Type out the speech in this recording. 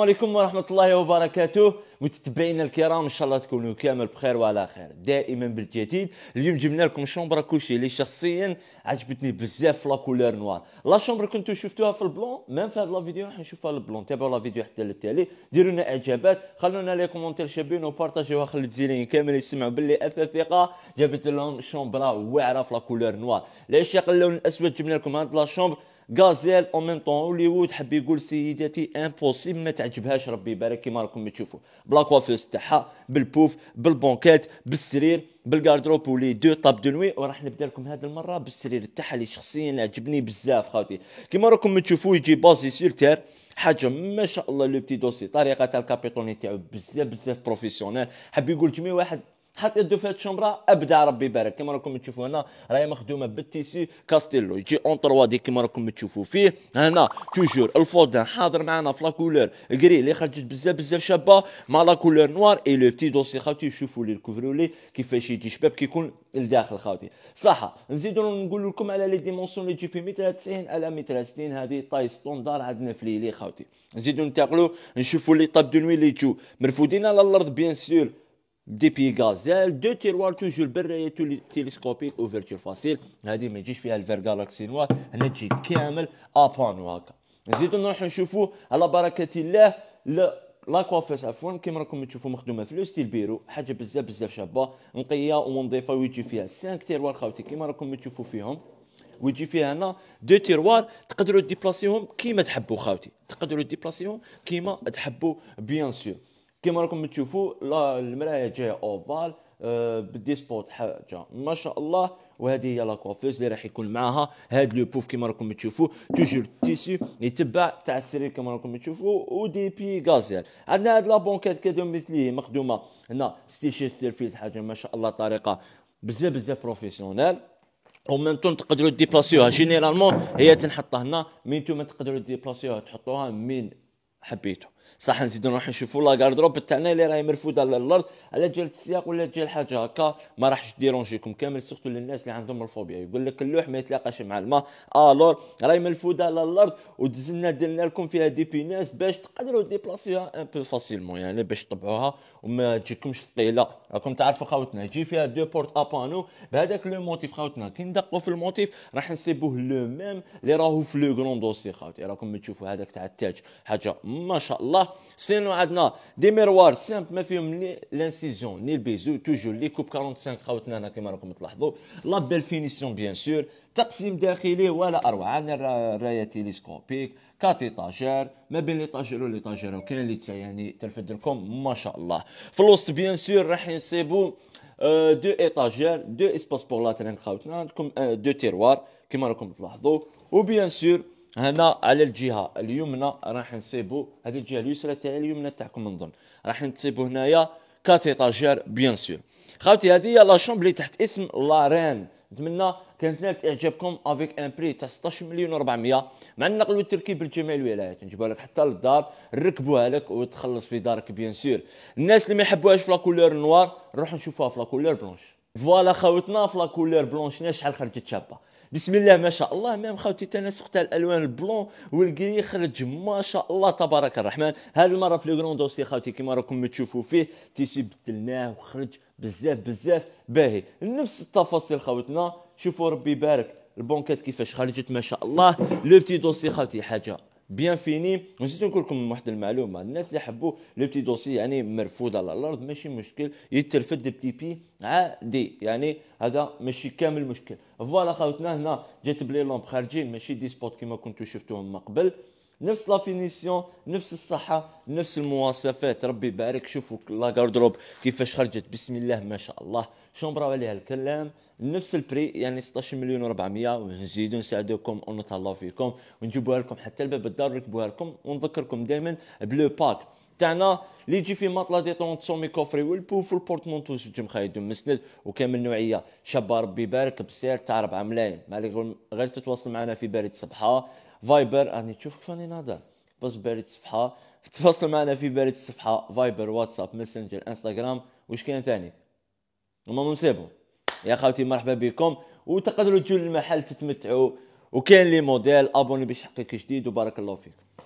السلام عليكم ورحمة الله وبركاته متتبعينا الكرام ان شاء الله تكونوا كامل بخير وعلى خير دائما بالجديد اليوم جبنا لكم شومبرا كوشي اللي شخصيا عجبتني بزاف في لا كولور نوار لا شومبرا كنتو شفتوها في البلون ميم في هاد لا فيديو نشوفها البلون تابعوا لا فيديو حتى للتالي ديروا لنا اعجابات خلونا لي كومونتير شابين وبارطاجيوها خلي الجزائريين كامل يسمعوا باللي ثقه جابت لهم شومبرا واعره في لا كولور نوار العشاق اللون الاسود جبنا لكم هاد لا شومبرا غازيل او ميم طون هوليوود حب يقول سيداتي امبوسيبل ما تعجبهاش ربي يبارك كيما راكم تشوفوا بلا كوافيس تاعها بالبوف بالبونكات بالسرير بالكاردروب ولي دو طاب دو نوي وراح نبدا لكم هذه المره بالسرير تاعها اللي شخصيا عجبني بزاف خاوتي كيما راكم تشوفوا يجي بازي سير تير حاجه ما شاء الله لو بتي دوسي طريقه تاع الكابيتوني تاعو بزاف بزاف بروفيسيونيل حب يقول جميع واحد حتى يدو في هاد الشمره ابدا ربي يبارك كما راكم تشوفوا هنا راهي مخدومه بالتيسي كاستيلو يجي اون 3 دي كما راكم تشوفوا فيه هنا توجور الفودان حاضر معنا في لاكولور كري اللي خرجت بزاف بزاف شابه مع لاكولور نوار اي لو بتي دوسي خاوتي شوفوا لي الكوفرولي كيفاش يجي شباب كيكون لداخل خاوتي صح نزيدو نقول لكم على لي ديمونسيون اللي تجي في متر 90 على متر 60 هذه طاي ستوندار عندنا في ليلي خاوتي نزيدو ننتقلو نشوفوا لي طاب دو نوي اللي تجو مرفودين على الارض بيان سور دي بي غازال دو تيروار توجور برايه تيليسكوبيك اوفرتور فاسيل هذه ما يجيش فيها الفير غالاكسي نوار هنا تجي كامل ابانو هكا نزيدو نروحو نشوفو على بركه الله لا كوافيس عفوا كيما راكم تشوفوا مخدومه في لو ستيل بيرو حاجه بزاف بزاف شابه نقيه ونظيفه ويجي فيها 5 تيروار خاوتي كيما راكم تشوفوا فيهم ويجي فيها هنا دو تيروار تقدروا ديبلاسيهم كيما تحبوا خاوتي تقدروا ديبلاسيهم كيما تحبوا بيان سور كما راكم تشوفوا المرايه جايه اوفال آه، بدي سبوت حاجه ما شاء الله وهذه هي لا كوافيز اللي راح يكون معاها هاد لو بوف كما راكم تشوفوا توجور تيسيو يتبع تاع السرير كما راكم تشوفوا ودي بي غازيل عندنا هاد لا بونكيت كادو مثليه مخدومه هنا ستيشير سيرفيلد حاجه ما شاء الله طريقه بزاف بزاف بروفيسيونيل او ميم طون تقدروا ديبلاسيوها جينيرالمون هي تنحطها هنا مين نتوما تقدروا ديبلاسيوها تحطوها من حبيتو صح نزيدو نروح نشوفوا لا كاردروب تاعنا اللي راهي مرفوده على الارض على جال السياق ولا جال حاجه هكا ما راحش ديرونجيكم كامل سورتو للناس اللي عندهم الفوبيا يقول لك اللوح ما يتلاقاش مع الماء الور آه، راهي مرفوده على الارض ودزلنا درنا لكم فيها دي بيناس باش تقدروا ديبلاسيوها ان بو فاسيلمون يعني باش تطبعوها وما تجيكمش ثقيله راكم تعرفوا خاوتنا يجي فيها دو بورت ابانو بهذاك لو موتيف خاوتنا كي ندقوا في الموتيف راح نسيبوه لو ميم اللي راهو في لو كرون دوسي خاوتي راكم تشوفوا هذاك تاع التاج حاجه ما شاء الله الله سين عندنا دي ميروار سامبل ما فيهم ني لانسيزيون ني البيزو توجور لي كوب 45 خاوتنا هنا كما راكم تلاحظوا لا بيل فينيسيون بيان سور تقسيم داخلي ولا اروع عندنا الرايه تيليسكوبيك كاتي طاجير ما بين لي ولي والايطاجير وكاين اللي يعني ترفد لكم ما شاء الله في الوسط بيان سور راح نصيبو دو ايطاجير دو اسباس بور لاترين خاوتنا عندكم دو تيروار كما راكم تلاحظوا وبيان سور هنا على الجهه اليمنى راح نسيبو هذه الجهه اليسرى تاع اليمنى تاعكم من راح نسيبو هنايا كات ايطاجير بيان سور خاوتي هذه هي لا شومب اللي تحت اسم لارين نتمنى كانت نالت اعجابكم افيك ان بري تاع 16 مليون و400 مع النقل والتركيب لجميع الولايات نجيبها لك حتى للدار نركبوها لك وتخلص في دارك بيان سور الناس اللي ما يحبوهاش في لاكولور نوار نروح نشوفوها في لاكولور بلونش فوالا خاوتنا في لاكولور بلونش شحال خرجت شابه بسم الله ما شاء الله ميم خاوتي تناسق تاع الالوان البلون والكري خرج ما شاء الله تبارك الرحمن هذه المره في لو كرون دوسي خاوتي كيما راكم تشوفوا فيه تيسي بدلناه وخرج بزاف بزاف باهي نفس التفاصيل خاوتنا شوفوا ربي يبارك البونكات كيفاش خرجت ما شاء الله لو بتي دوسي خاوتي حاجه بيان فيني ونسيت نقول لكم واحد المعلومه الناس اللي يحبوا لو بتي دوسي يعني مرفوض على الارض ماشي مشكل يترفد بتي بي عادي يعني هذا ماشي كامل مشكل فوالا خاوتنا هنا جات بلي لومب خارجين ماشي دي سبوت كيما كنتو شفتوهم من قبل نفس لا فينيسيون نفس الصحه نفس المواصفات ربي يبارك شوفوا لا غاردروب كيفاش خرجت بسم الله ما شاء الله شومبرا عليها الكلام نفس البري يعني 16 مليون و400 ونزيدو نساعدوكم ونتهلاو فيكم ونجيبوها لكم حتى لباب الدار ونركبوها لكم ونذكركم دائما بلو باك تاعنا اللي يجي في مطلة دي طون تصومي كوفري والبوف والبورتمونتو تجي مخايدهم مسند وكامل نوعيه شابه ربي يبارك بسير تاع 4 ملايين مالك غير تتواصل معنا في بارد صبحه فايبر راني تشوفك فاني نهضر بس بارد صفحه تواصلوا معنا في بارد الصفحه فايبر واتساب ماسنجر انستغرام واش كاين ثاني المهم نسيبو يا خاوتي مرحبا بكم وتقدروا تجوا للمحل تتمتعوا وكاين لي موديل ابوني باش حقك جديد وبارك الله فيكم